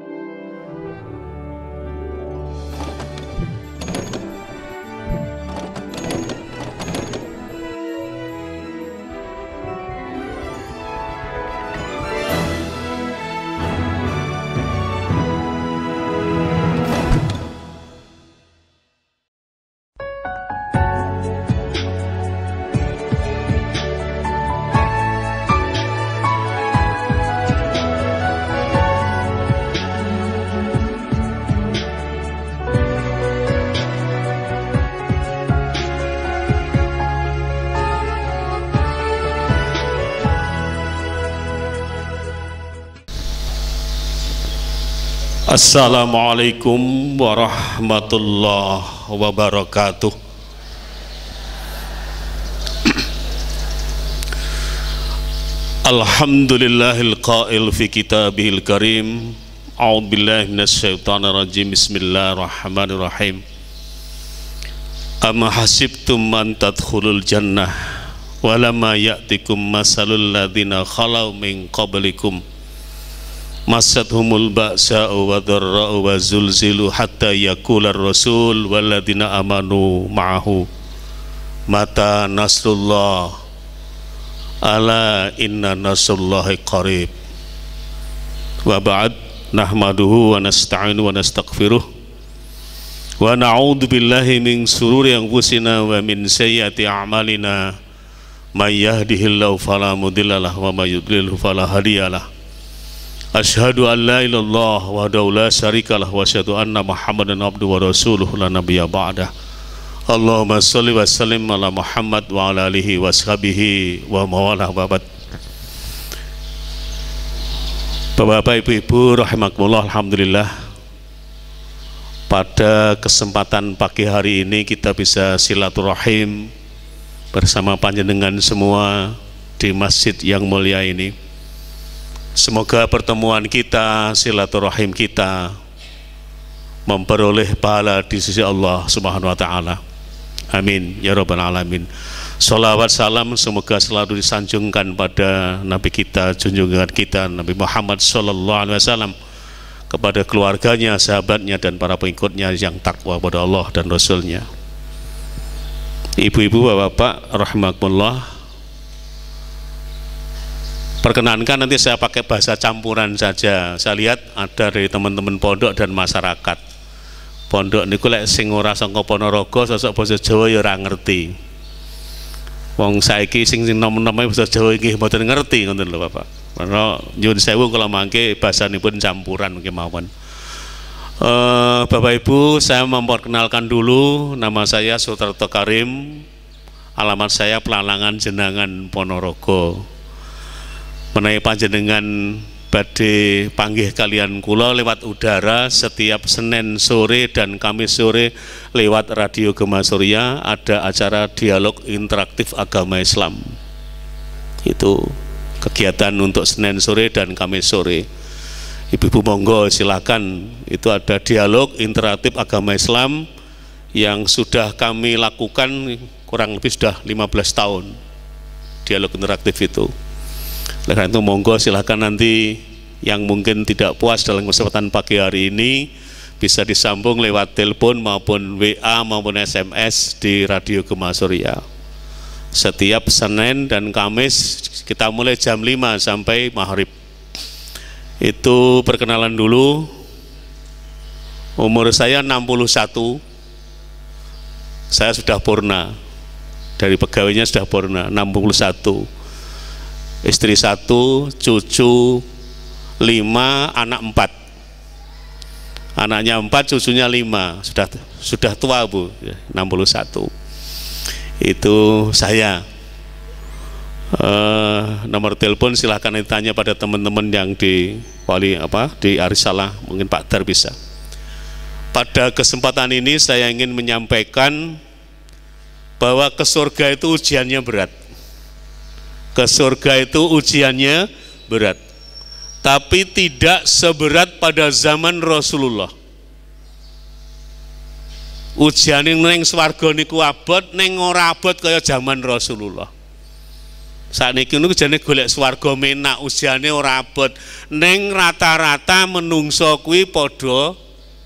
thank you Assalamualaikum warahmatullahi wabarakatuh Alhamdulillahil qail fi kitabihil karim A'udzu billahi minasyaitonir rajim Bismillahirrahmanirrahim Am hasibtum man tadkhulul jannah walama ya'tikum masalul ladzina khalau min qablikum masadhumul ba'sa'u wa dharra'u wa zulzilu hatta yakular rasul waladina amanu ma'ahu mata nasrullah ala inna nasrullahi qarib wa ba'd nahmaduhu wa nasta'inu wa nastaghfiruh wa na'udhu billahi min sururi anfusina wa min sayyati a'malina may yahdihillahu falamudillalah wa may yudlilhu fala Asyhadu an la ilallah wa daulah syarikalah wa syahadu anna muhammadan abdu wa rasuluh la nabiya ba'dah Allahumma salli wa sallim ala muhammad wa ala alihi wa sahabihi wa mawalah babat Bapak-bapak ibu-ibu rahimakumullah alhamdulillah Pada kesempatan pagi hari ini kita bisa silaturahim bersama panjenengan semua di masjid yang mulia ini Semoga pertemuan kita, silaturahim kita memperoleh pahala di sisi Allah Subhanahu wa taala. Amin ya rabbal alamin. Salawat salam semoga selalu disanjungkan pada nabi kita, junjungan kita Nabi Muhammad sallallahu alaihi wasallam kepada keluarganya, sahabatnya dan para pengikutnya yang takwa pada Allah dan Rasulnya. Ibu-ibu, bapak-bapak, rahmatullah Perkenankan nanti saya pakai bahasa campuran saja. Saya lihat ada dari teman-teman pondok dan masyarakat. Pondok niku lek sing ora saka Ponorogo sosok basa Jawa ya ora ngerti. Wong saiki sing sing nom-nome basa Jawa iki mboten ngerti ngoten lho Bapak. Karena nyuwun sewu kula mangke pun campuran kemawon. Uh, eh, Bapak Ibu, saya memperkenalkan dulu nama saya Sutarto Karim, alamat saya Pelalangan Jenangan Ponorogo menaik panjenengan badhe panggih kalian kula lewat udara setiap Senin sore dan Kamis sore lewat Radio Gema Surya ada acara dialog interaktif agama Islam. Itu kegiatan untuk Senin sore dan Kamis sore. Ibu-ibu monggo silakan. Itu ada dialog interaktif agama Islam yang sudah kami lakukan kurang lebih sudah 15 tahun. Dialog interaktif itu oleh karena itu monggo silahkan nanti yang mungkin tidak puas dalam kesempatan pagi hari ini bisa disambung lewat telepon maupun WA maupun SMS di Radio Gema Surya. Setiap Senin dan Kamis kita mulai jam 5 sampai maghrib. Itu perkenalan dulu. Umur saya 61. Saya sudah purna. Dari pegawainya sudah purna, 61 istri satu, cucu lima, anak empat. Anaknya empat, cucunya lima. Sudah sudah tua bu, 61. Ya, itu saya. Uh, nomor telepon silahkan ditanya pada teman-teman yang di wali apa di Arisalah mungkin Pak Dar bisa. Pada kesempatan ini saya ingin menyampaikan bahwa ke surga itu ujiannya berat ke surga itu ujiannya berat. Tapi tidak seberat pada zaman Rasulullah. Ujian yang neng swargo niku abot, neng ora abot kaya zaman Rasulullah. Saat ini niku jadi golek swargo menak, ujiane ora abot. Neng rata-rata menungso kui podo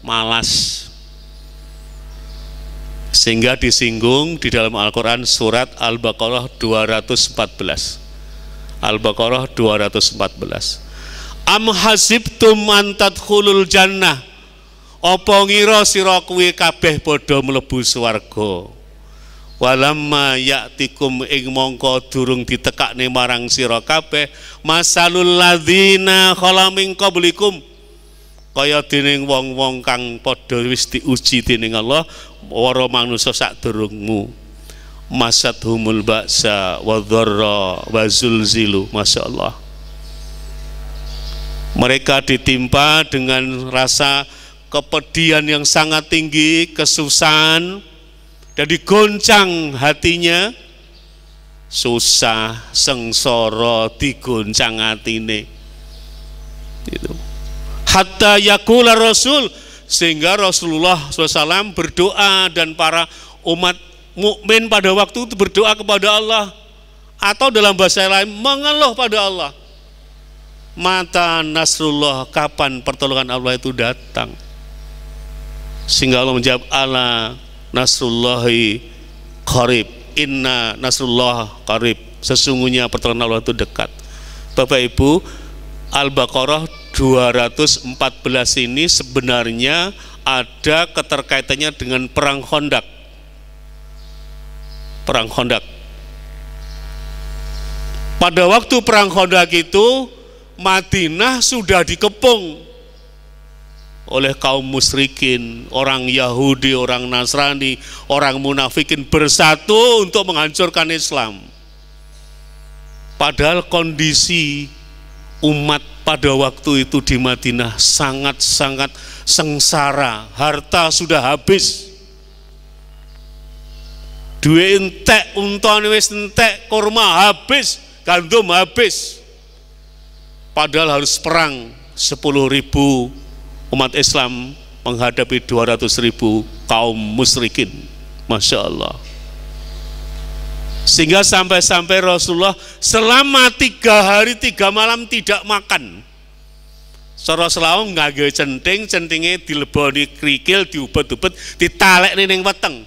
malas sehingga disinggung di dalam Al-Quran surat Al-Baqarah 214 Al-Baqarah 214 Am hasibtum antat khulul jannah Opo ngiro sira kabeh padha melebu suargo walamma yaktikum ing mongko durung ditekak marang sira masalul ladhina khala min qablikum kaya dening wong-wong kang padha wis diuji dening Allah para manusa sadurungmu masat humul baksa wa dharra wa zulzilu masyaallah mereka ditimpa dengan rasa kepedihan yang sangat tinggi kesusahan dan digoncang hatinya susah sengsara digoncang ini. itu hatta yakula rasul sehingga Rasulullah SAW berdoa dan para umat mukmin pada waktu itu berdoa kepada Allah atau dalam bahasa lain mengeluh pada Allah mata nasrullah kapan pertolongan Allah itu datang sehingga Allah menjawab ala nasrullahi qarib inna nasrullah qarib sesungguhnya pertolongan Allah itu dekat Bapak Ibu Al-Baqarah 214 ini sebenarnya ada keterkaitannya dengan perang Hondak. Perang Hondak. Pada waktu perang Hondak itu Madinah sudah dikepung oleh kaum musyrikin, orang Yahudi, orang Nasrani, orang munafikin bersatu untuk menghancurkan Islam. Padahal kondisi umat pada waktu itu di Madinah sangat-sangat sengsara, harta sudah habis. Duit entek, untuan wis entek, kurma habis, gandum habis. Padahal harus perang 10 ribu umat Islam menghadapi 200 ribu kaum musyrikin. Masya Allah. Sehingga sampai-sampai Rasulullah selama tiga hari tiga malam tidak makan. Soro selalu ngage centing, centingnya dileboni kerikil, diubet-ubet, ditalek neneng weteng.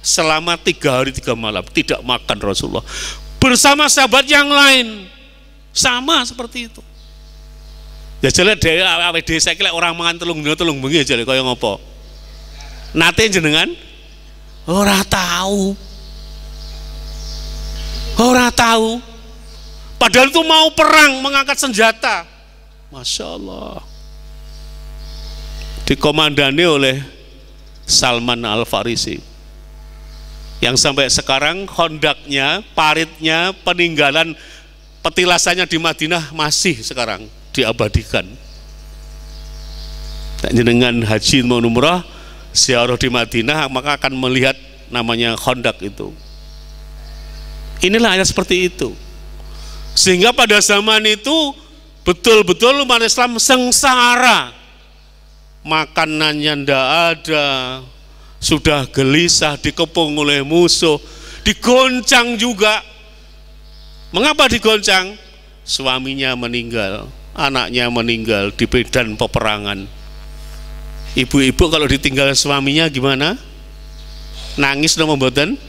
Selama tiga hari tiga malam tidak makan Rasulullah. Bersama sahabat yang lain sama seperti itu. Ya jelek deh awet dhewe kira kira orang mangan telung dina telung bengi ya jelek yang ngopo? Nate jenengan orang tahu. Ora tahu. Padahal itu mau perang mengangkat senjata. Masya Allah. Dikomandani oleh Salman Al-Farisi. Yang sampai sekarang kondaknya, paritnya, peninggalan petilasannya di Madinah masih sekarang diabadikan. Dengan haji mau umrah, siaroh di Madinah maka akan melihat namanya kondak itu. Inilah ayat seperti itu. Sehingga pada zaman itu betul-betul umat Islam sengsara. Makanannya tidak ada, sudah gelisah, dikepung oleh musuh, digoncang juga. Mengapa digoncang? Suaminya meninggal, anaknya meninggal di medan peperangan. Ibu-ibu kalau ditinggal suaminya gimana? Nangis dong mboten?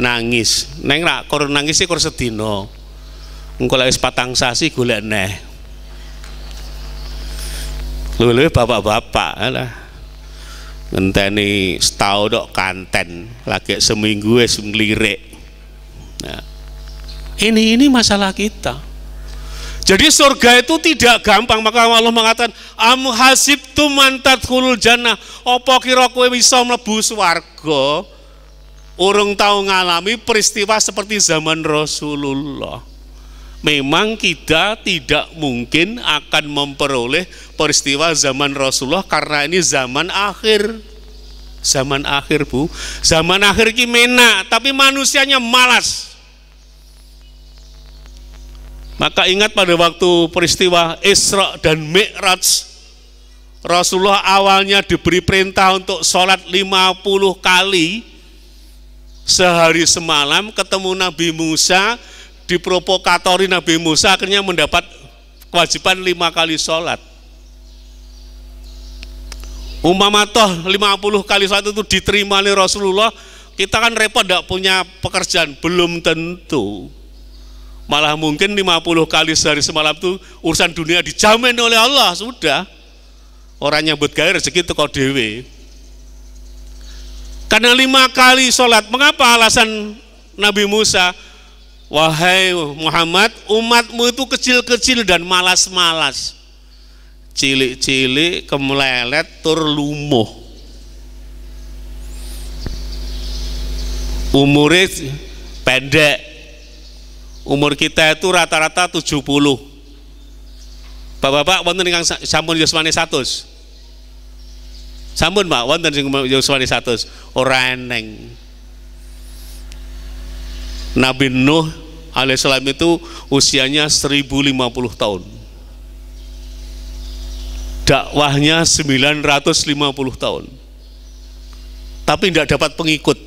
nangis neng rak kor nangis sih kor sedino engkau lagi patang sasi gula neh lebih bapak-bapak lah ngenteni setau dok kanten laki seminggu es melirik nah, ini ini masalah kita jadi surga itu tidak gampang maka Allah mengatakan am hasib tu mantat jannah opo kiroku kowe bisa mlebu swarga Urung tahu ngalami peristiwa seperti zaman Rasulullah. Memang kita tidak mungkin akan memperoleh peristiwa zaman Rasulullah karena ini zaman akhir. Zaman akhir, Bu. Zaman akhir kimena, tapi manusianya malas. Maka ingat pada waktu peristiwa Isra dan Mi'raj Rasulullah awalnya diberi perintah untuk sholat 50 kali sehari semalam ketemu Nabi Musa, diprovokatori Nabi Musa akhirnya mendapat kewajiban lima kali sholat. Umpama lima puluh kali sholat itu diterima oleh Rasulullah, kita kan repot tidak punya pekerjaan, belum tentu. Malah mungkin lima puluh kali sehari semalam itu urusan dunia dijamin oleh Allah, sudah. Orang nyambut gaya rezeki itu kau dewi. Karena lima kali sholat. Mengapa alasan Nabi Musa? Wahai Muhammad, umatmu itu kecil-kecil dan malas-malas. Cilik-cilik, kemelelet, terlumuh. Umurnya pendek. Umur kita itu rata-rata 70. Bapak-bapak wonten ingkang sampun yusmane 100 sampun Pak wonten sing di 100 orang eneng Nabi Nuh alaihissalam itu usianya 1050 tahun dakwahnya 950 tahun tapi tidak dapat pengikut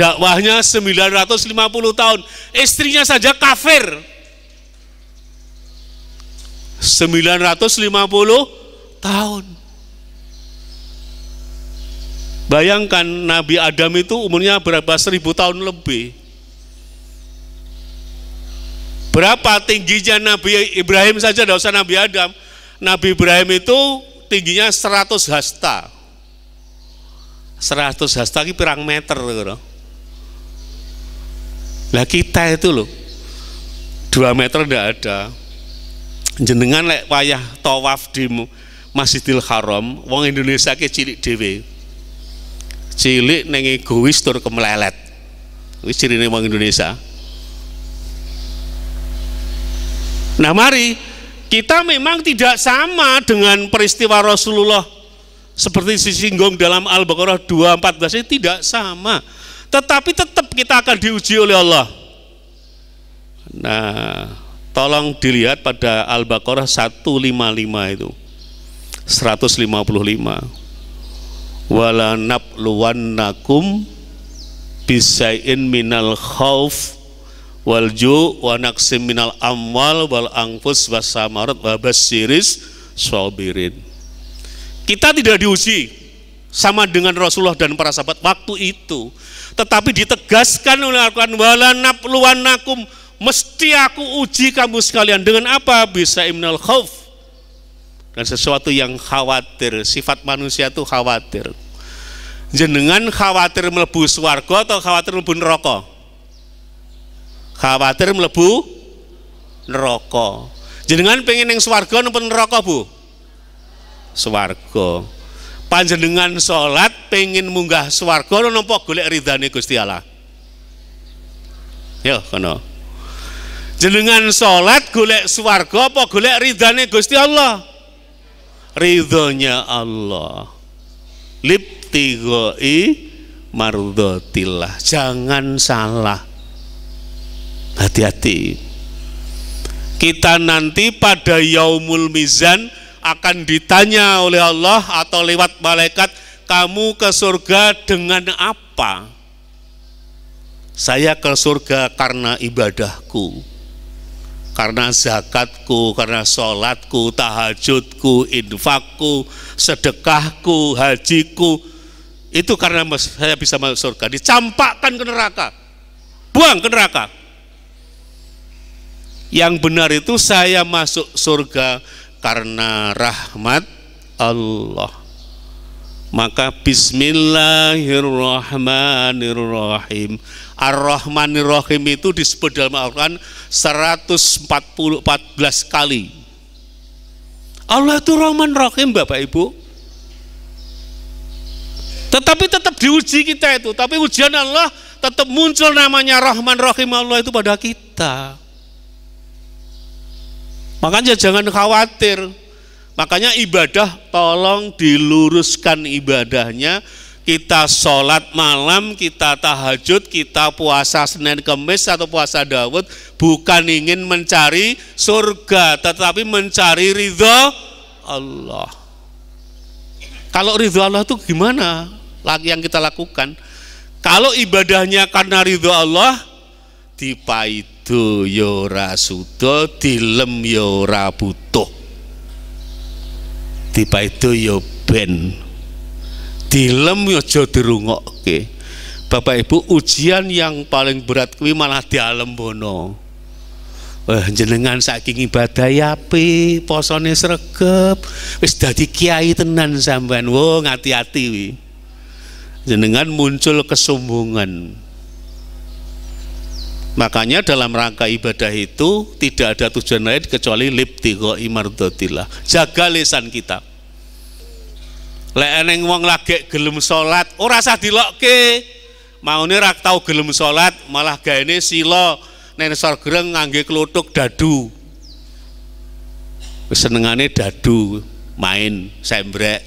dakwahnya 950 tahun istrinya saja kafir 950 tahun Bayangkan Nabi Adam itu umurnya berapa seribu tahun lebih. Berapa tingginya Nabi Ibrahim saja, tidak usah Nabi Adam. Nabi Ibrahim itu tingginya 100 hasta. 100 hasta itu pirang meter. Gitu loh. Lah kita itu loh, 2 meter tidak ada. Jenengan lek payah tawaf di Masjidil Haram, wong Indonesia ke cilik dewe cilik neng egois tur kemelelet wis neng wong Indonesia nah mari kita memang tidak sama dengan peristiwa Rasulullah seperti disinggung dalam Al-Baqarah 214 ini tidak sama tetapi tetap kita akan diuji oleh Allah nah tolong dilihat pada Al-Baqarah 155 itu 155 wala nabluwannakum bisayin minal khauf wal ju wa naqsim minal amwal wal anfus wasamarat wa basiris sobirin kita tidak diuji sama dengan Rasulullah dan para sahabat waktu itu tetapi ditegaskan oleh Al-Quran wala nabluwannakum mesti aku uji kamu sekalian dengan apa bisa minal khauf dan sesuatu yang khawatir sifat manusia itu khawatir jenengan khawatir melebu swargo atau khawatir melebu neraka khawatir melebu neraka jenengan pengen yang swargo atau neraka bu swargo panjenengan sholat pengen munggah swargo nopo golek ridhani gusti Allah yo ya, kono jenengan sholat golek swargo apa golek ridhani gusti Allah ridhonya Allah liptigoi mardotilah jangan salah hati-hati kita nanti pada yaumul mizan akan ditanya oleh Allah atau lewat malaikat kamu ke surga dengan apa saya ke surga karena ibadahku karena zakatku, karena sholatku, tahajudku, infakku, sedekahku, hajiku, itu karena saya bisa masuk surga. Dicampakkan ke neraka, buang ke neraka. Yang benar itu saya masuk surga karena rahmat Allah maka bismillahirrahmanirrahim Ar-Rahmanirrahim itu disebut dalam Al-Quran 114 kali Allah itu Rahman Rahim Bapak Ibu tetapi tetap diuji kita itu tapi ujian Allah tetap muncul namanya Rahman Rahim Allah itu pada kita makanya jangan khawatir Makanya ibadah tolong diluruskan ibadahnya. Kita sholat malam, kita tahajud, kita puasa Senin Kemis atau puasa Dawud, bukan ingin mencari surga, tetapi mencari ridho Allah. Kalau ridho Allah itu gimana? Lagi yang kita lakukan. Kalau ibadahnya karena ridho Allah, dipaidu yora sudo, dilem yora butuh Tiba itu yo ya ben dilem yo ya aja dirungokke Bapak Ibu ujian yang paling berat kuwi malah dialem bono Wah, jenengan saking ibadah ya api, posone sregep, wis dadi kiai tenan sampean. Wo ngati-ati Jenengan muncul kesombongan. Makanya dalam rangka ibadah itu tidak ada tujuan lain kecuali libtigho imardotilah Jaga lisan kita. Lek eneng wong lagi gelem salat, ora usah dilokke. Maune rak tau gelem salat, malah gaene sila nensor gereng ngangge kluthuk dadu. Senengane dadu, main sembrek.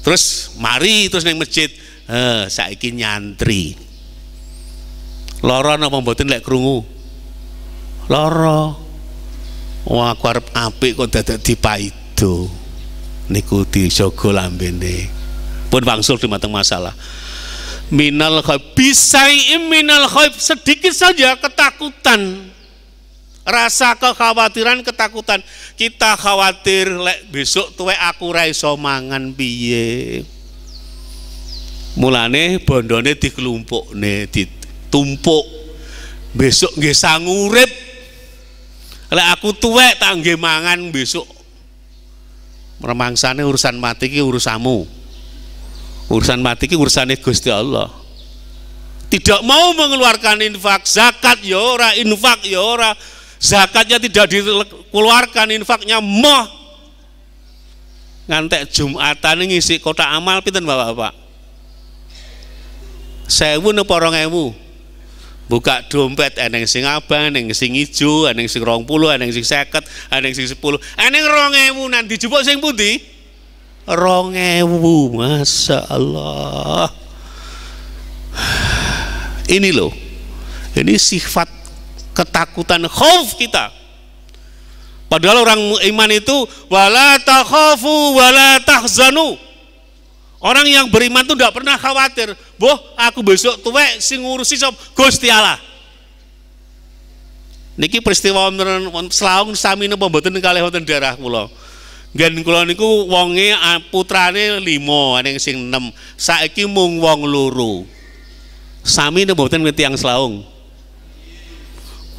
Terus mari terus neng masjid, eh saiki nyantri. Loro nopo mboten lek krungu loro wah aku arep apik kok dadak itu, niku dijaga lambene pun di dumateng masalah minal khaif bisa minal kau sedikit saja ketakutan rasa kekhawatiran ketakutan kita khawatir lek besok tuwe aku raiso mangan biye, mulane bondone di kelumpok ne di tumpuk besok nge sangurip kalau aku tuwek tak nggih mangan besok remangsane urusan mati ki urusamu urusan mati ki itu Gusti Allah tidak mau mengeluarkan infak zakat yora ya infak yora ya zakatnya tidak dikeluarkan infaknya moh ngantek Jumatan ngisi kota amal pinten Bapak-bapak sewu porong 2000 buka dompet eneng sing ada eneng sing ada eneng sing rong puluh eneng sing seket eneng sing sepuluh eneng rong ewu nanti jubok sing putih rong ewu masya Allah ini loh ini sifat ketakutan khauf kita padahal orang iman itu wala takhafu wala tahzanu Orang yang beriman tuh tidak pernah khawatir. Boh, aku besok tuwek sing ngurusi sop Gusti Allah. Niki peristiwa wonten selawung sami napa mboten kalih wonten daerah kula. Gen kula niku wonge ah, putrane limo ana sing 6. Saiki mung wong luru. Sami napa mboten yang selawung.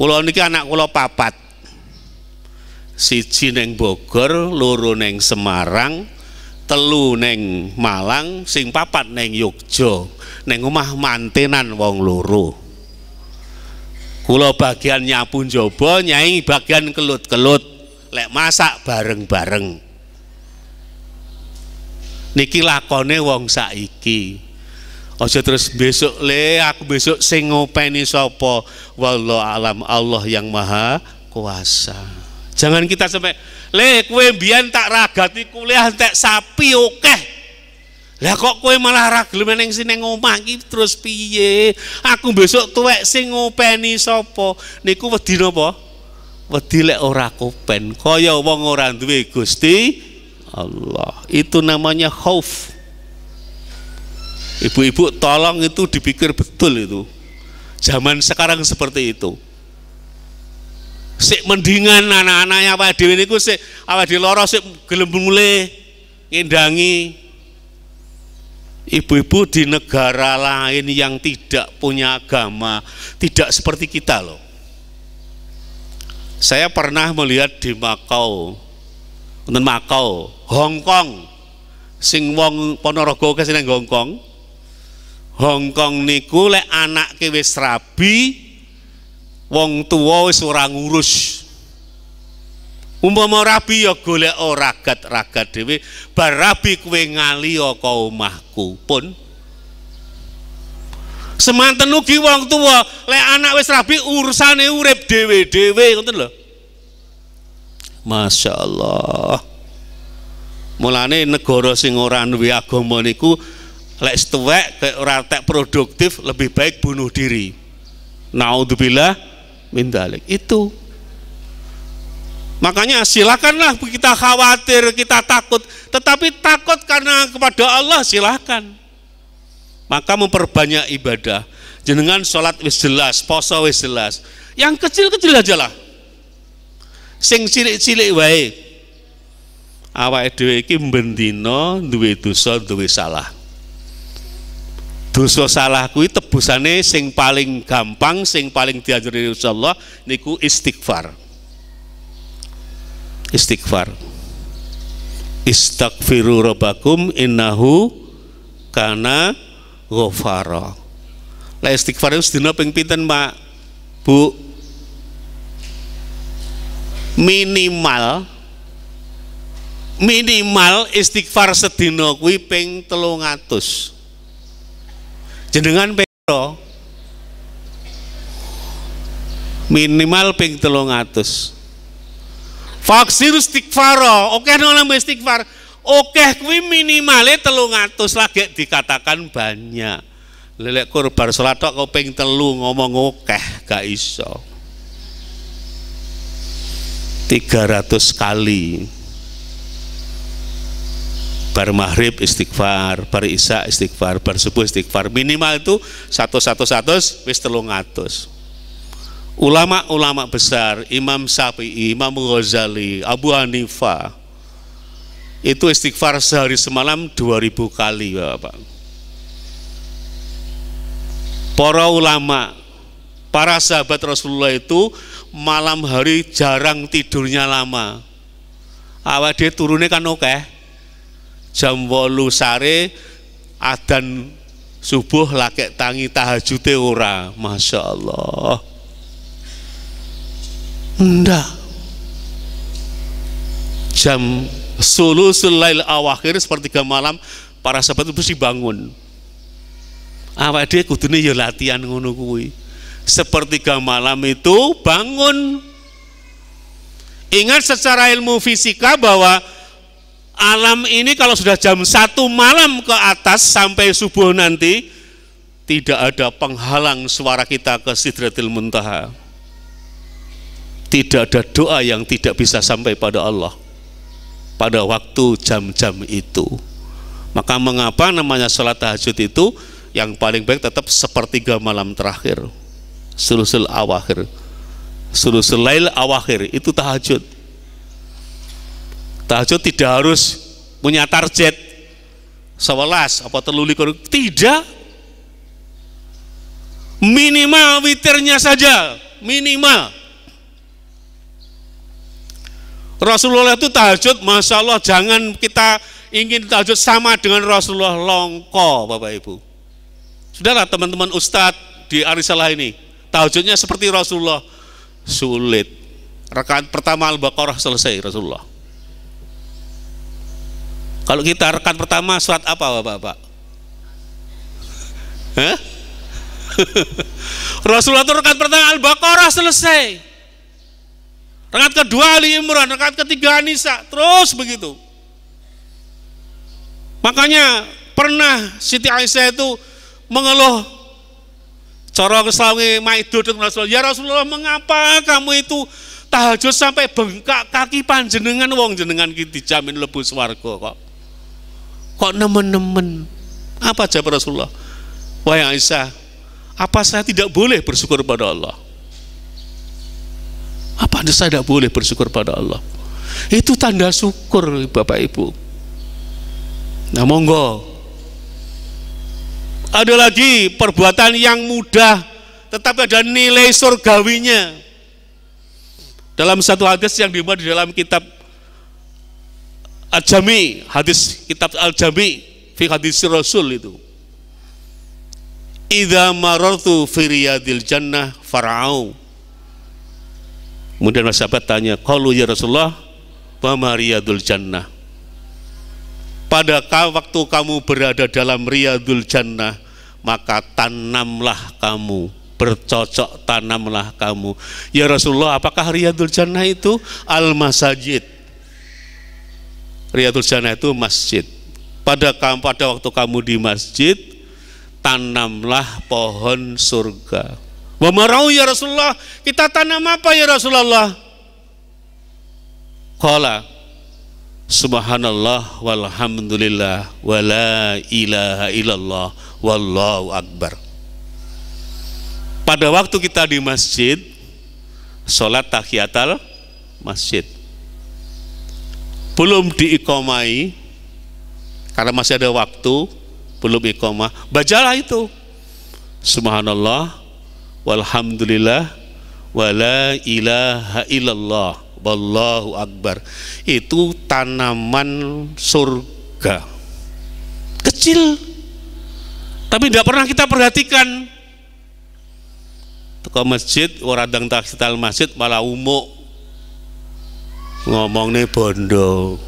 Kula niki anak kula papat. Siji neng Bogor, loro neng Semarang, telu neng Malang sing papat neng Yogya neng rumah mantenan wong luru kulo bagian nyapu njaba nyai bagian kelut-kelut lek masak bareng-bareng niki lakone wong saiki ojo terus besok le aku besok sing ngopeni sopo wallahu alam Allah yang maha kuasa Jangan kita sampai le kue bian tak ragati kuliah tak sapi oke. Lah kok kue malah ragilem neng sini ngomah iki terus piye? Aku besok tuwek sing ngopeni sopo, Niku wedi napa? Wedi lek ora kopen, kaya wong ora duwe Gusti Allah. Itu namanya khauf. Ibu-ibu tolong itu dipikir betul itu. Zaman sekarang seperti itu sik mendingan anak-anaknya Pak dewi niku sik apa di loro sik gelem mulai ngendangi ibu-ibu di negara lain yang tidak punya agama tidak seperti kita loh saya pernah melihat di Makau untuk Makau Hong Kong sing wong Ponorogo kesini Hong Kong Hong Kong niku lek anak kewis rabi wong tua wis ora ngurus umpama rabi ya golek ragat-ragat dhewe bar rabi kuwe ngali ka omahku pun semanten ugi wong tua lek anak wis rabi urusane urip dhewe-dhewe ngoten lho Masya Allah mulane negara sing ora duwe agama niku lek stuwek ora produktif lebih baik bunuh diri naudzubillah mindalik Itu. Makanya silakanlah kita khawatir, kita takut, tetapi takut karena kepada Allah silakan. Maka memperbanyak ibadah. Jenengan sholat wis jelas, poso wis jelas. Yang kecil-kecil aja lah. Sing cilik-cilik wae. Awake dhewe iki duwe dosa, duwe salah dosa salah kuwi tebusane sing paling gampang sing paling diajari Rasulullah. niku istighfar istighfar istaghfiru rabbakum innahu kana ghafara lah istighfar itu sedina ping pinten Pak Bu minimal minimal istighfar sedina kuwi ping 300 jenengan pengiro minimal ping telung atus Faksir istighfaro, oke nolak stikfar, oke kui minimalnya telung atus lagi dikatakan banyak. Lelek kurban salat kau ping telu ngomong oke gak iso. 300 kali bar maghrib istighfar bar isya istighfar bar subuh istighfar minimal itu satu satu satu wis telung atus ulama-ulama besar Imam Syafi'i Imam Ghazali Abu Hanifah itu istighfar sehari semalam 2000 kali Bapak para ulama para sahabat Rasulullah itu malam hari jarang tidurnya lama awal dia turunnya kan oke okay jam wolu sare adan subuh lakek tangi tahajute ora Masya Allah ndak jam sulusul lail awakhir sepertiga malam para sahabat itu mesti bangun awak dia kudunya ya latihan ngono kuwi sepertiga malam itu bangun ingat secara ilmu fisika bahwa Alam ini kalau sudah jam satu malam ke atas sampai subuh nanti, tidak ada penghalang suara kita ke Sidratil Muntaha. Tidak ada doa yang tidak bisa sampai pada Allah pada waktu jam-jam itu. Maka mengapa namanya sholat tahajud itu yang paling baik tetap sepertiga malam terakhir. Sulusul awakhir. Sulusul lail awakhir itu tahajud Tahajud tidak harus punya target sebelas apa terlalu telulikur tidak minimal witirnya saja minimal Rasulullah itu tahajud Masya Allah jangan kita ingin tahajud sama dengan Rasulullah longko Bapak Ibu Saudara teman-teman Ustadz di Arisalah ini tahajudnya seperti Rasulullah sulit Rekan pertama Al-Baqarah selesai Rasulullah kalau kita rekan pertama surat apa Bapak-bapak? Rasulullah itu rekan pertama Al-Baqarah selesai. Rekan kedua Ali Imran, rekan ketiga Anisa, terus begitu. Makanya pernah Siti Aisyah itu mengeluh Cara keselawi maidu dengan Rasulullah. Ya Rasulullah, mengapa kamu itu tahajud sampai bengkak kaki panjenengan wong jenengan ki dijamin lebus warga kok kok nemen-nemen apa jawab Rasulullah wahai Aisyah apa saya tidak boleh bersyukur pada Allah apa anda saya tidak boleh bersyukur pada Allah itu tanda syukur Bapak Ibu nah monggo ada lagi perbuatan yang mudah tetapi ada nilai surgawinya dalam satu hadis yang dimuat di dalam kitab al hadis kitab Al-Jami fi hadis Rasul itu. Idza marartu fi riyadil jannah far'au. Kemudian sahabat tanya, "Qalu ya Rasulullah, wa riyadul jannah?" Pada waktu kamu berada dalam riyadul jannah, maka tanamlah kamu bercocok tanamlah kamu ya Rasulullah apakah riyadul jannah itu al masajid Riyadul Jannah itu masjid. Pada kamu pada waktu kamu di masjid tanamlah pohon surga. Memarau ya Rasulullah, kita tanam apa ya Rasulullah? Qala Subhanallah walhamdulillah wala ilaha illallah wallahu akbar. Pada waktu kita di masjid, sholat tahiyatul masjid belum diikomai karena masih ada waktu belum ikomah bacalah itu subhanallah walhamdulillah wala ilaha illallah wallahu akbar itu tanaman surga kecil tapi tidak pernah kita perhatikan ke masjid waradang taksil masjid malah umuk nih bondo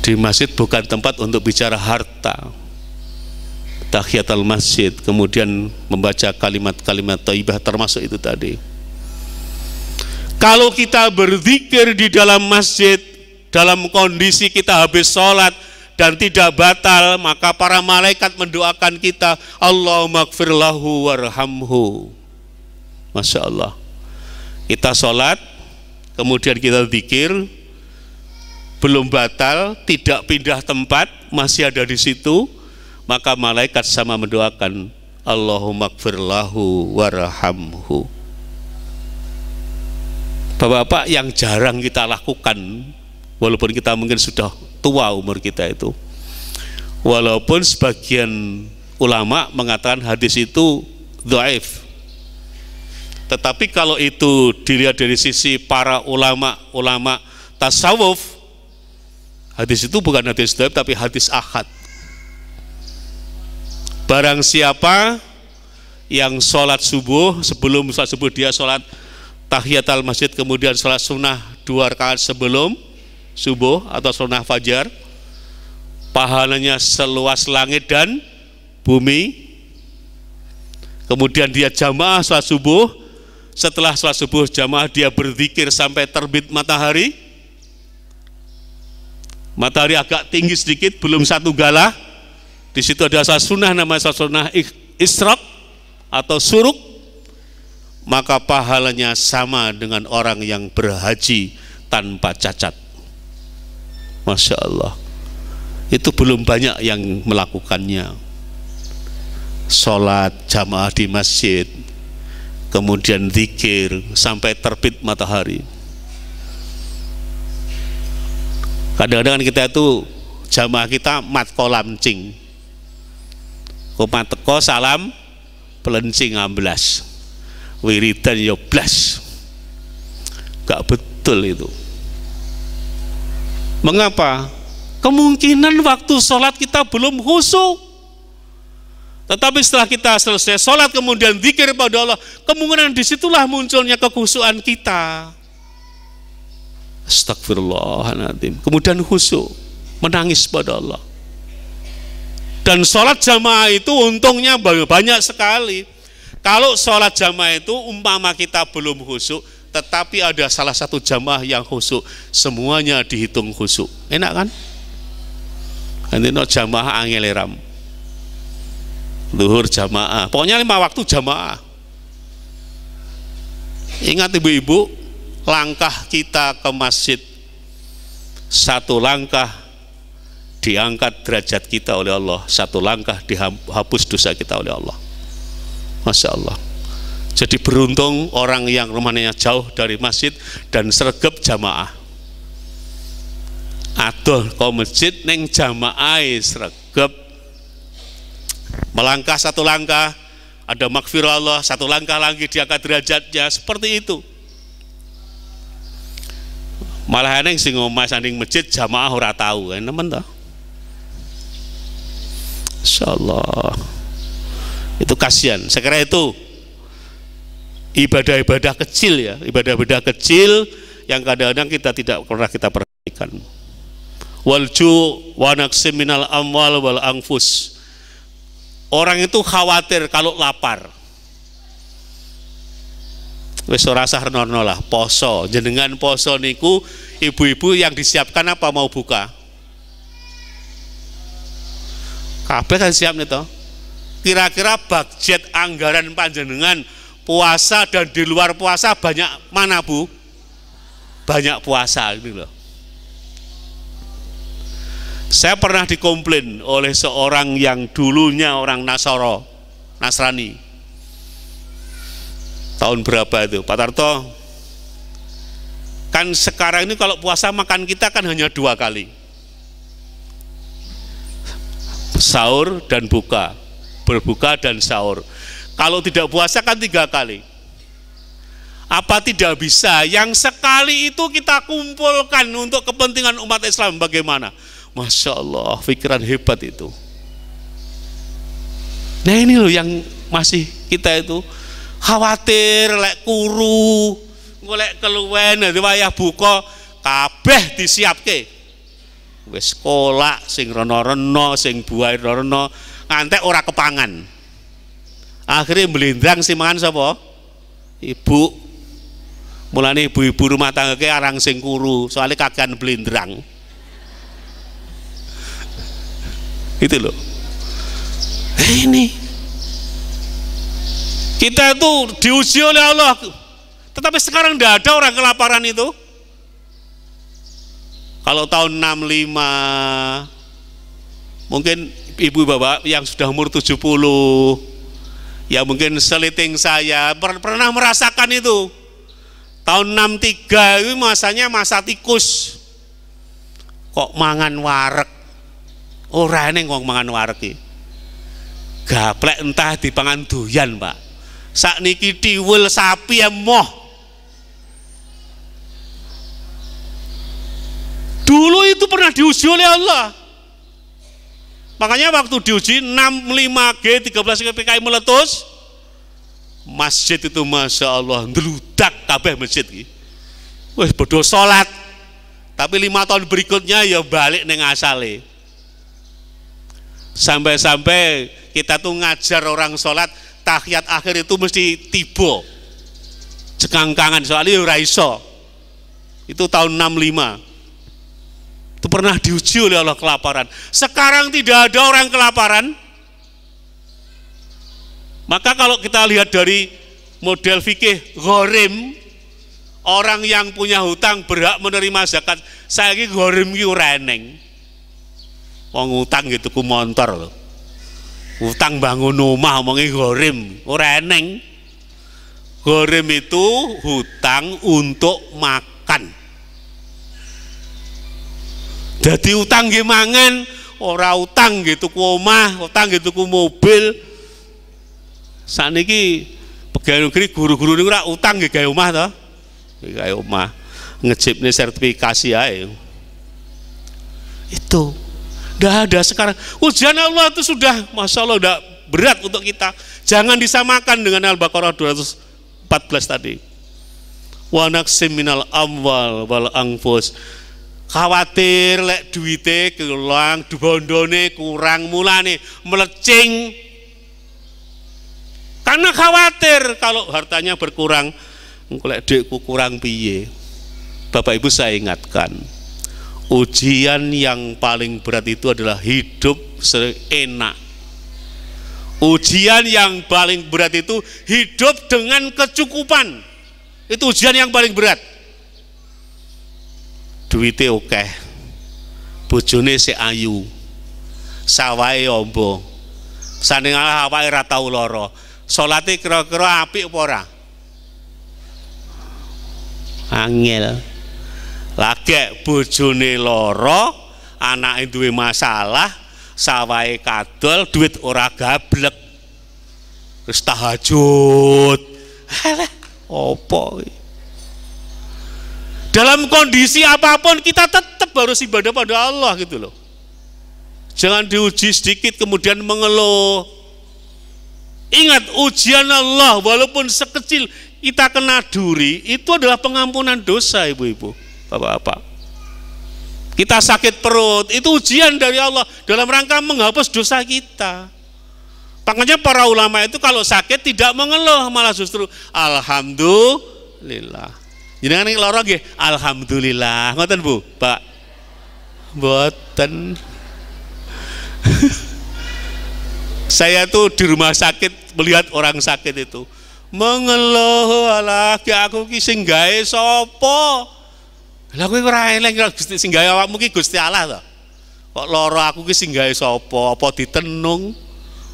di masjid bukan tempat untuk bicara harta al masjid kemudian membaca kalimat-kalimat taibah termasuk itu tadi kalau kita berzikir di dalam masjid dalam kondisi kita habis sholat dan tidak batal maka para malaikat mendoakan kita Allahumma gfirlahu warhamhu Masya Allah kita sholat kemudian kita zikir belum batal, tidak pindah tempat, masih ada di situ, maka malaikat sama mendoakan Allahumma gfirlahu warhamhu. Bapak-bapak yang jarang kita lakukan walaupun kita mungkin sudah tua umur kita itu. Walaupun sebagian ulama mengatakan hadis itu doaif. Tetapi kalau itu dilihat dari sisi para ulama-ulama tasawuf, hadis itu bukan hadis dhaif tapi hadis ahad. Barang siapa yang sholat subuh, sebelum sholat subuh dia sholat tahiyat al masjid, kemudian sholat sunnah dua rakaat sebelum subuh atau sunnah fajar, pahalanya seluas langit dan bumi. Kemudian dia jamaah sholat subuh, setelah sholat subuh jamaah dia berzikir sampai terbit matahari matahari agak tinggi sedikit belum satu galah di situ ada sholat sunnah namanya sholat sunnah isrok atau suruk maka pahalanya sama dengan orang yang berhaji tanpa cacat Masya Allah itu belum banyak yang melakukannya sholat jamaah di masjid kemudian zikir sampai terbit matahari kadang-kadang kan kita itu jamaah kita mat kolam koma teko salam pelencing amblas wiridan yo gak betul itu mengapa kemungkinan waktu sholat kita belum khusyuk tetapi setelah kita selesai sholat kemudian zikir pada Allah, kemungkinan disitulah munculnya kekhusuan kita. Astagfirullahaladzim. Kemudian khusyuk, menangis pada Allah. Dan sholat jamaah itu untungnya banyak sekali. Kalau sholat jamaah itu umpama kita belum khusyuk, tetapi ada salah satu jamaah yang khusyuk, semuanya dihitung khusyuk. Enak kan? Nanti no jamaah angeleram Luhur jamaah. Pokoknya lima waktu jamaah. Ingat ibu-ibu, langkah kita ke masjid satu langkah diangkat derajat kita oleh Allah, satu langkah dihapus dosa kita oleh Allah. Masya Allah. Jadi beruntung orang yang rumahnya jauh dari masjid dan sergap jamaah. Aduh, kau masjid neng jamaah sergap melangkah satu langkah ada makfir Allah satu langkah lagi diangkat derajatnya seperti itu malah yang sing mas sanding masjid jamaah ora tahu kan teman toh insyaallah itu kasihan saya kira itu ibadah-ibadah kecil ya ibadah-ibadah kecil yang kadang-kadang kita tidak pernah kita perhatikan walju wanak minal amwal wal angfus Orang itu khawatir kalau lapar. Wis ora sah lah, poso. Jenengan poso niku ibu-ibu yang disiapkan apa mau buka? Kabeh kan siap nih toh. Kira-kira budget anggaran panjenengan puasa dan di luar puasa banyak mana bu? Banyak puasa ini loh. Saya pernah dikomplain oleh seorang yang dulunya orang Nasoro, Nasrani. Tahun berapa itu, Pak Tarto? Kan sekarang ini kalau puasa makan kita kan hanya dua kali. Sahur dan buka, berbuka dan sahur. Kalau tidak puasa kan tiga kali. Apa tidak bisa? Yang sekali itu kita kumpulkan untuk kepentingan umat Islam bagaimana? Bagaimana? Masya Allah, pikiran hebat itu. Nah ini loh yang masih kita itu khawatir, lek kuru, ngulek keluwen, nanti wayah buka, kabeh disiapke. Wis sekolah sing rono-rono, sing buah rono-rono, ngantek ora kepangan. Akhirnya melindang si mangan sapa? Ibu. Mulane ibu-ibu rumah tangga ke arang sing kuru, soalnya kagak belindrang. Itu loh. Eh, ini kita itu diuji oleh Allah. Tetapi sekarang tidak ada orang kelaparan itu. Kalau tahun 65 mungkin ibu bapak yang sudah umur 70 ya mungkin seliting saya pernah merasakan itu tahun 63 itu masanya masa tikus kok mangan warek Ora ini ngomong mangan warki, Gaplek entah di pangan doyan, Pak. niki diwul sapi emoh. Ya Dulu itu pernah diuji oleh Allah. Makanya waktu diuji 65G 13 PKI meletus, masjid itu masya Allah ngeludak kabeh masjid iki. Wis bodoh sholat Tapi lima tahun berikutnya ya balik neng asale. Sampai-sampai kita tuh ngajar orang sholat tahiyat akhir itu mesti tiba. Cekangkangan soalnya ya raiso. Itu tahun 65. Itu pernah diuji oleh Allah kelaparan. Sekarang tidak ada orang kelaparan. Maka kalau kita lihat dari model fikih gorim, orang yang punya hutang berhak menerima zakat. Saya ini gorim ini reneng wong utang gitu ku motor lo, utang bangun rumah omongi gorim ora gorim itu hutang untuk makan jadi utang gimangan, ora utang gitu ku omah utang gitu ku mobil saat ini pegawai negeri guru-guru ini ora utang kayak rumah omah kayak rumah, omah nih sertifikasi ayo, itu Udah ada sekarang. Ujian Allah itu sudah, Masya Allah, udah berat untuk kita. Jangan disamakan dengan Al-Baqarah 214 tadi. wanak seminal amwal wal angfus. Khawatir lek duite kelang bondone kurang mulane melecing. Karena khawatir kalau hartanya berkurang, engko lek kurang piye. Bapak Ibu saya ingatkan, ujian yang paling berat itu adalah hidup seenak ujian yang paling berat itu hidup dengan kecukupan itu ujian yang paling berat duitnya oke bojone si ayu sawai ombo sanding ala hawa ora tau loro salate kira-kira apik apa ora angel lagi bojone loro anak itu masalah sawai kadol duit ora gablek terus tahajud alah eh, opo dalam kondisi apapun kita tetap harus ibadah pada Allah gitu loh jangan diuji sedikit kemudian mengeluh ingat ujian Allah walaupun sekecil kita kena duri itu adalah pengampunan dosa ibu-ibu Bapak-bapak. Kita sakit perut, itu ujian dari Allah dalam rangka menghapus dosa kita. Makanya para ulama itu kalau sakit tidak mengeluh, malah justru alhamdulillah. Jangan nih lorong ya, alhamdulillah. Ngoten Bu, Pak. Boten. Saya tuh di rumah sakit melihat orang sakit itu mengeluh alah aku kisah gak gawe lah kowe ora eling karo Gusti sing gawe awakmu ki Gusti Allah to. Kok lara aku ki sing gawe sapa? Apa ditenung?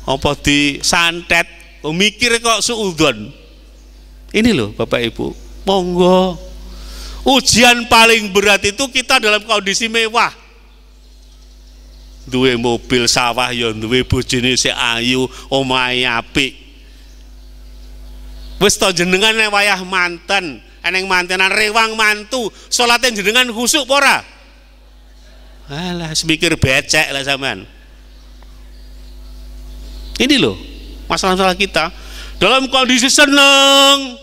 Apa disantet? Mikir kok suudzon. Ini loh Bapak Ibu. Monggo. Ujian paling berat itu kita dalam kondisi mewah. Duwe mobil sawah ya duwe bojone sik ayu, omahe apik. Wis to jenengan wayah manten, eneng mantenan rewang mantu sholatnya jenengan khusuk pora alah semikir becek lah zaman ini loh masalah-masalah kita dalam kondisi seneng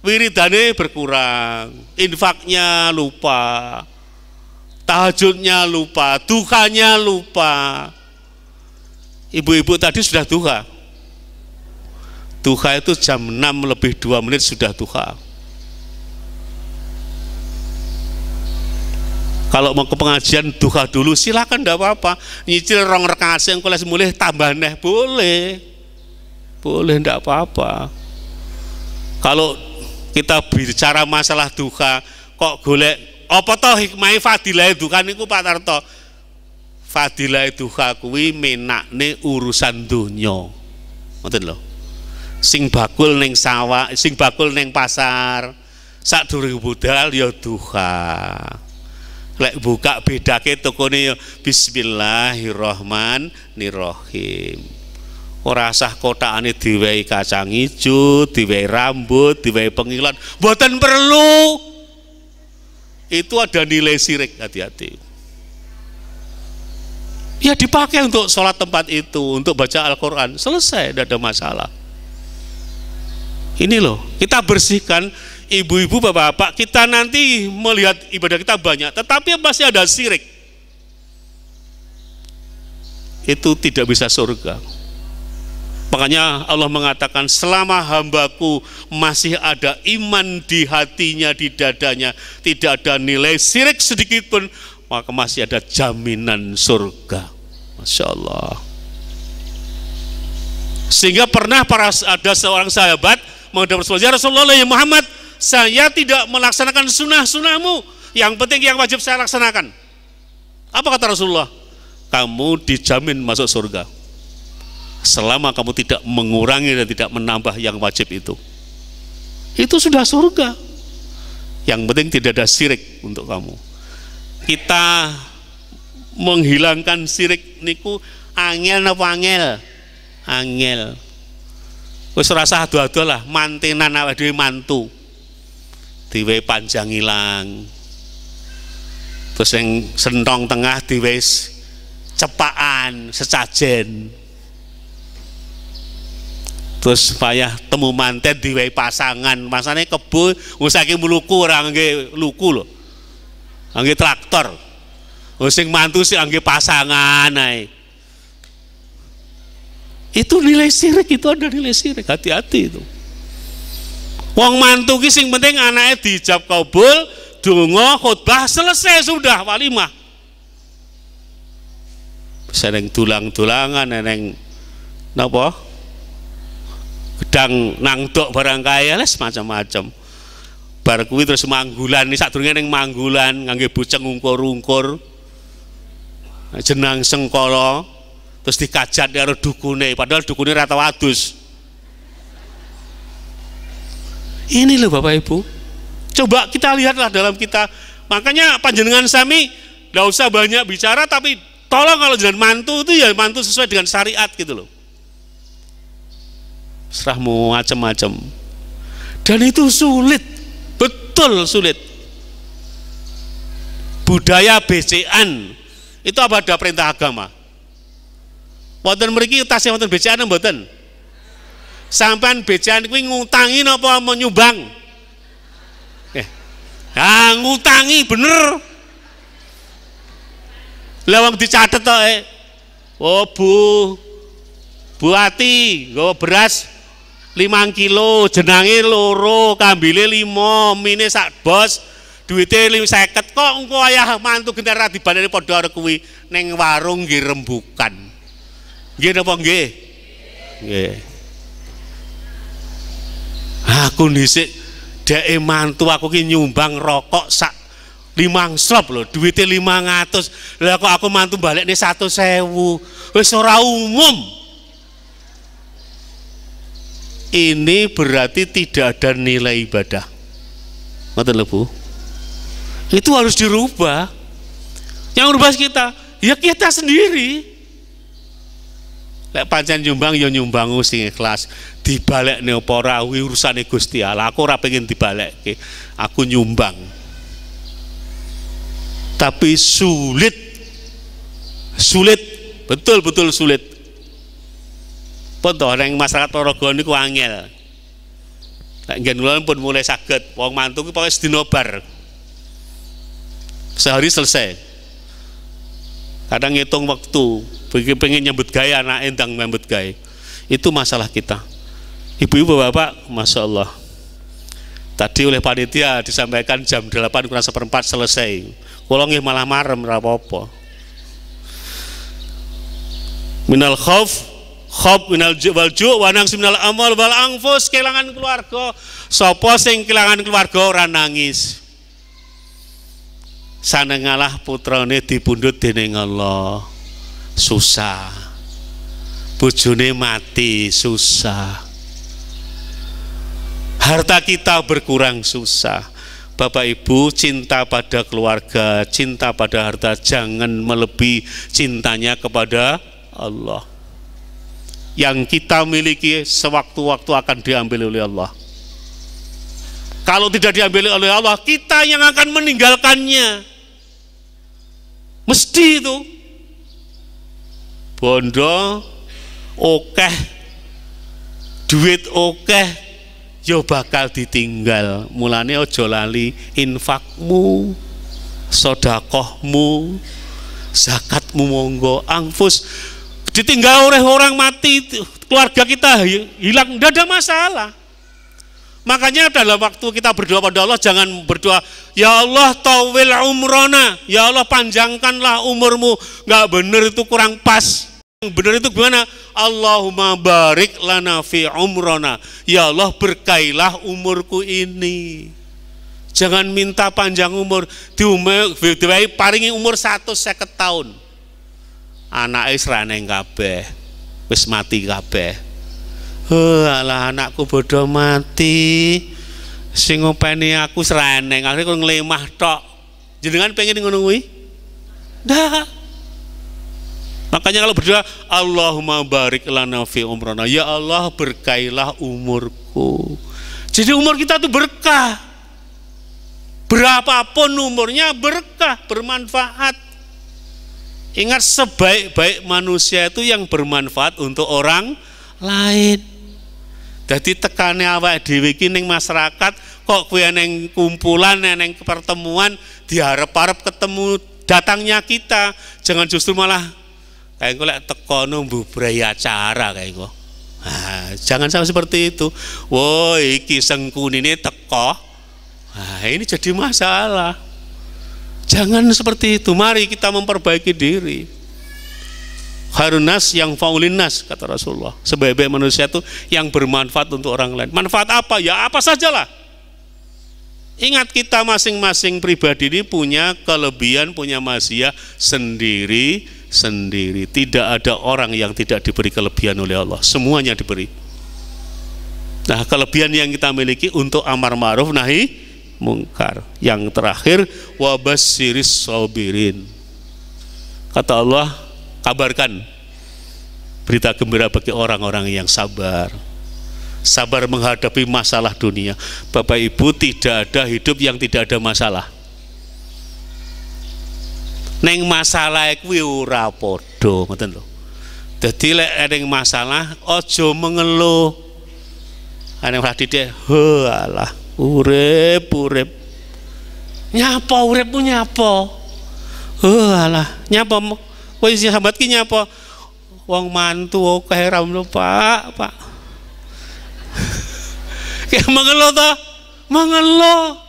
wiridane berkurang infaknya lupa tahajudnya lupa dukanya lupa ibu-ibu tadi sudah duha duha itu jam 6 lebih 2 menit sudah duha kalau mau ke pengajian duka dulu silakan tidak apa-apa nyicil rong rekasi yang kulis mulih tambah neh boleh boleh tidak apa-apa kalau kita bicara masalah duka kok golek apa toh hikmah fadilah duka niku Pak Tarto fadilah duka kuwi menakne urusan dunia. ngoten lho sing bakul neng sawah sing bakul neng pasar sak budal ya duka lek buka bedake tokone bismillahirrahmanirrahim ora sah ane diwehi kacang hijau, diwehi rambut diwehi pengilat buatan perlu itu ada nilai sirik hati-hati ya dipakai untuk sholat tempat itu untuk baca Al-Quran selesai tidak ada masalah ini loh kita bersihkan ibu-ibu, bapak-bapak, kita nanti melihat ibadah kita banyak, tetapi pasti ada sirik. Itu tidak bisa surga. Makanya Allah mengatakan selama hambaku masih ada iman di hatinya, di dadanya, tidak ada nilai sirik sedikit pun, maka masih ada jaminan surga. Masya Allah. Sehingga pernah para ada seorang sahabat menghadap Rasulullah, ya Rasulullah ya Muhammad, saya tidak melaksanakan sunnah-sunnahmu. Yang penting yang wajib saya laksanakan. Apa kata Rasulullah? Kamu dijamin masuk surga. Selama kamu tidak mengurangi dan tidak menambah yang wajib itu. Itu sudah surga. Yang penting tidak ada sirik untuk kamu. Kita menghilangkan sirik niku angel apa angel? Angel. Wis rasa adu-adu lah mantenan awake dhewe mantu diwe panjang hilang, terus yang sentong tengah diwe cepaan secajen terus payah temu manten diwe pasangan masanya kebu ngusake meluku orang ke luku loh, ngangge traktor sing mantu sih ngangge pasangan naik itu nilai sirik itu ada nilai sirik hati-hati itu Wong mantu ki sing penting anaknya dijab kabul, donga khotbah selesai sudah walimah. Seneng tulang-tulangan neng napa? Gedang nangtok barang kaya les macam-macam. Bar kuwi terus manggulan, sadurunge neng manggulan ngangge boceng ungkur-ungkur. Jenang sengkolo terus dikajat dari dukune, padahal dukune rata wadus. Ini loh Bapak Ibu. Coba kita lihatlah dalam kita. Makanya panjenengan Sami tidak usah banyak bicara tapi tolong kalau jalan mantu itu ya mantu sesuai dengan syariat gitu loh. Serahmu macam-macam. Dan itu sulit. Betul sulit. Budaya becaan itu apa ada perintah agama? Wonten mriki tasih wonten becaan mboten? sampan becan kuwi ngutangi napa menyumbang eh ha ah, ngutangi bener lah wong dicatet tok eh. oh bu buati nggawa beras 5 kilo jenangi loro kambile 5 mine sak bos duite 50 kok engko ayah mantu gendara dibaleni padha arek kuwi ning warung nggih rembukan nggih napa nggih nggih aku nisik dek mantu aku ki nyumbang rokok sak limang slop loh duitnya lima ngatus lah aku mantu balik nih satu sewu wis ora umum ini berarti tidak ada nilai ibadah Mata lebu. itu harus dirubah yang rubah kita ya kita sendiri lek pancen nyumbang ya nyumbang sing ikhlas dibalik apa ora urusan urusane Gusti Allah. Aku ora pengen ke. Aku nyumbang. Tapi sulit. Sulit, betul-betul sulit. pentol toh neng masyarakat Paragon niku angel. Lek ngen pun mulai sakit. Wong mantu ki pokoke sedina Sehari selesai. Kadang ngitung waktu, pengen nyambut gaya anak endang nyambut gaya. Itu masalah kita. Ibu-ibu bapak Masya Allah. Tadi oleh panitia disampaikan jam 8 kurang seperempat selesai. Kolongnya malah marem rapopo. Minal khauf khob minal wal ju wanang minal amal wal angfus kehilangan keluarga Sopo sing kehilangan keluarga orang nangis Sana ngalah putrane dipundhut dening Allah susah bojone mati susah harta kita berkurang susah. Bapak Ibu, cinta pada keluarga, cinta pada harta, jangan melebihi cintanya kepada Allah. Yang kita miliki sewaktu-waktu akan diambil oleh Allah. Kalau tidak diambil oleh Allah, kita yang akan meninggalkannya. Mesti itu. Bondo, okeh, duit okeh, yo bakal ditinggal mulane ojo lali infakmu sodakohmu zakatmu monggo angfus ditinggal oleh orang mati keluarga kita hilang tidak ada masalah makanya dalam waktu kita berdoa pada Allah jangan berdoa ya Allah tawil umrona ya Allah panjangkanlah umurmu nggak bener itu kurang pas yang benar itu gimana? Allahumma barik lana fi umrona. Ya Allah berkailah umurku ini. Jangan minta panjang umur. Diwai paringi umur satu seket tahun. Anak Israel kabeh. Wis mati kabeh. Oh, alah anakku bodoh mati. Sing ngopeni aku seraneng. Akhirnya aku ngelemah tok. Jenengan pengen ngono kuwi? Dah. Makanya kalau berdoa, Allahumma barik lana fi umrana. Ya Allah, berkailah umurku. Jadi umur kita itu berkah. Berapapun umurnya berkah, bermanfaat. Ingat sebaik-baik manusia itu yang bermanfaat untuk orang lain. Jadi tekannya awak dhewe iki masyarakat kok kue neng kumpulan neng pertemuan diharap-harap ketemu datangnya kita. Jangan justru malah kayak gue lek tekono mbubrai acara kayak gue nah, jangan sama seperti itu woi iki sengkun ini teko nah, ini jadi masalah jangan seperti itu mari kita memperbaiki diri Harunas yang faulinas kata Rasulullah sebaik-baik manusia itu yang bermanfaat untuk orang lain manfaat apa ya apa sajalah Ingat kita masing-masing pribadi ini punya kelebihan, punya masia sendiri sendiri. Tidak ada orang yang tidak diberi kelebihan oleh Allah. Semuanya diberi. Nah, kelebihan yang kita miliki untuk amar ma'ruf nahi mungkar. Yang terakhir wabasyiris sabirin. Kata Allah, kabarkan berita gembira bagi orang-orang yang sabar. Sabar menghadapi masalah dunia. Bapak Ibu tidak ada hidup yang tidak ada masalah neng masalah kuwi ya ora padha ngoten lho dadi lek neng masalah aja mengeluh ana ora dite ho alah urip urip nyapa punya nyapa ho alah nyapa kowe sing sambat ki nyapa wong mantu akeh oh, ra Pak Pak Kaya mengeluh to mengeluh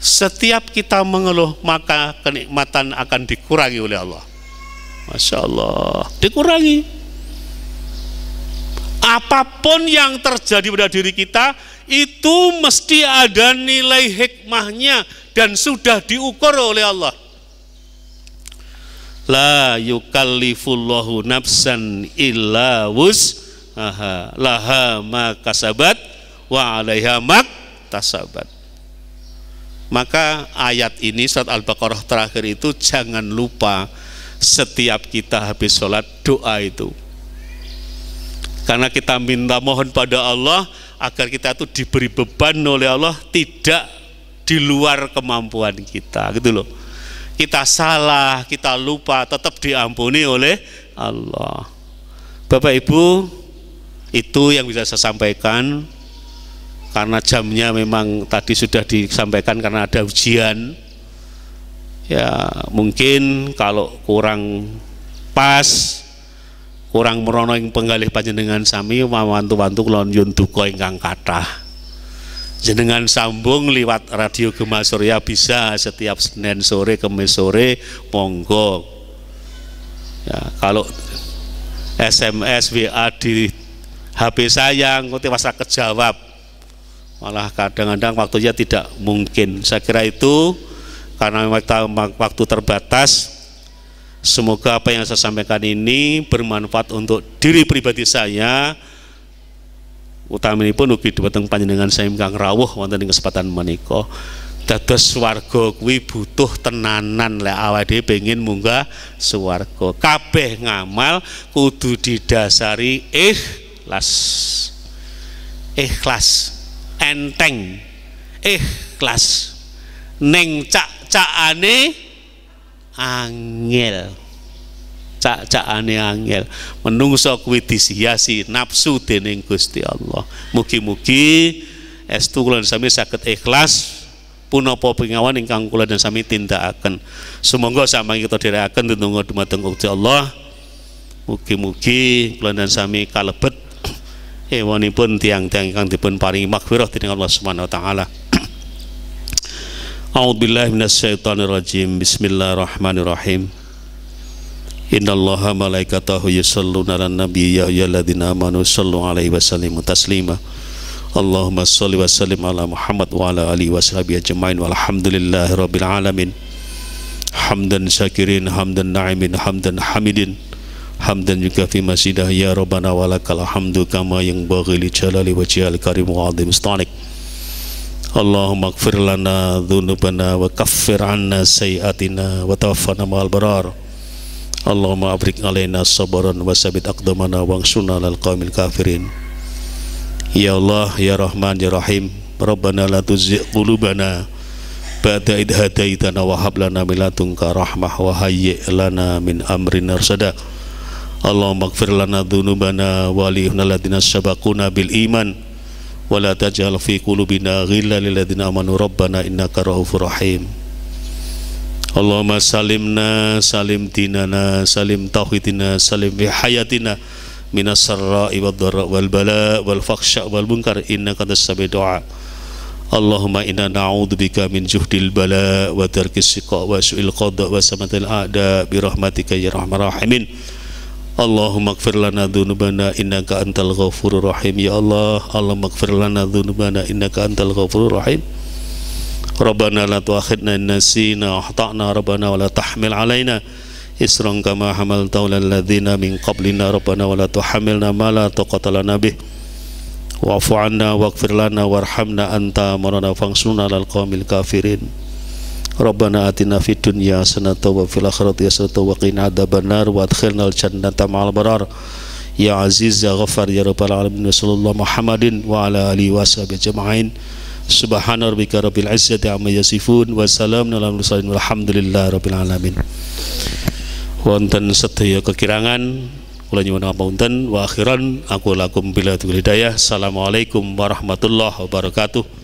setiap kita mengeluh maka kenikmatan akan dikurangi oleh Allah. Masya Allah, dikurangi. Apapun yang terjadi pada diri kita itu mesti ada nilai hikmahnya dan sudah diukur oleh Allah. La yukallifullahu nafsan illa wus laha ma wa alaiha tasabat maka ayat ini surat Al-Baqarah terakhir itu jangan lupa setiap kita habis sholat doa itu. Karena kita minta mohon pada Allah agar kita itu diberi beban oleh Allah tidak di luar kemampuan kita gitu loh. Kita salah, kita lupa tetap diampuni oleh Allah. Bapak Ibu, itu yang bisa saya sampaikan karena jamnya memang tadi sudah disampaikan karena ada ujian ya mungkin kalau kurang pas kurang merono yang penggalih panjenengan sami mawantu-wantu kulon yun duko ingkang kata jenengan sambung liwat radio Gema Surya bisa setiap Senin sore kemis sore monggo ya kalau SMS WA di HP saya ngerti masa kejawab malah kadang-kadang waktunya tidak mungkin saya kira itu karena memang waktu terbatas semoga apa yang saya sampaikan ini bermanfaat untuk diri pribadi saya utami pun ugi dhumateng dengan saya ingkang rawuh wonten kesempatan meniko. dados swargo kuwi butuh tenanan lek awake dhewe pengin munggah swarga kabeh ngamal kudu didasari ikhlas ikhlas enteng ikhlas eh, neng cak cak ane angel cak cak ane angel menungso kuwi disiasi nafsu dening Gusti Allah mugi-mugi estu kula sami saged ikhlas punapa pengawan ingkang kula dan sami tindakaken. semoga sami kita dherekaken tetunggu dumateng Gusti Allah. Mugi-mugi kula dan sami kalebet ewanipun tiang-tiang ingkang dipun paringi maghfirah dening Allah Subhanahu wa taala. A'udzubillahi minasyaitonirrajim. Bismillahirrahmanirrahim. Innallaha malaikatahu yusalluna 'alan nabiyyi ya ayyuhalladzina amanu sallu 'alaihi wa sallimu taslima. Allahumma shalli wa sallim ala Muhammad wa ala alihi washabihi ajmain walhamdulillahi rabbil alamin. Hamdan syakirin hamdan na'imin hamdan hamidin hamdan juga fi masjidah ya rabbana walakal hamdu kama yang baghi li jalali wajhil karim wa azim istanik Allahumma ighfir lana dhunubana wa kaffir anna sayiatina wa tawaffana ma'al barar Allahumma abrik alaina sabaran wa sabit aqdamana wa angsurna lal kafirin Ya Allah ya Rahman ya Rahim Rabbana la tuzigh qulubana ba'da id hadaitana wa hab lana min ladunka rahmah wa hayyi lana min amrin rasyada Allahumma gfir lana dhunubana wa lihna ladina sabakuna bil iman wa la taj'al fi kulubina ghilla liladina amanu rabbana innaka rahufur rahim Allahumma salimna salim dinana salim tauhidina salim hayatina minas sarra'i wa dharra wal bala wal faksha wal inna kata sabi doa Allahumma inna bika min juhdil bala wa tarkis siqa wa su'il qadda wa samatil a'da bi rahmatika ya rahmar rahimin Allahumma gfir lana dhunubana innaka antal ghafurur rahim ya Allah Allahumma gfir lana dhunubana innaka antal ghafurur rahim Rabbana la tuakhidna in nasina ta'na Rabbana wa la tahmil alaina isran kama hamal alal ladhina min qablina Rabbana wa la tuhamilna ma la tuqatala nabih wa'fu anna lana warhamna anta marana fangsuna alal kafirin Rabbana atina fid dunya hasanatan wa fil akhirati hasanatan wa qina adzabannar wa adkhilnal jannata ma'al barar ya aziz ya ghaffar ya rabbal alamin wa sallallahu muhammadin wa ala alihi wa sahbihi ajma'in subhana rabbika rabbil izzati amma yasifun wa salamun alal mursalin walhamdulillahi rabbil alamin wonten sedaya kekirangan kula nyuwun ngapunten wa akhiran aku lakum bila hidayah assalamualaikum warahmatullahi wabarakatuh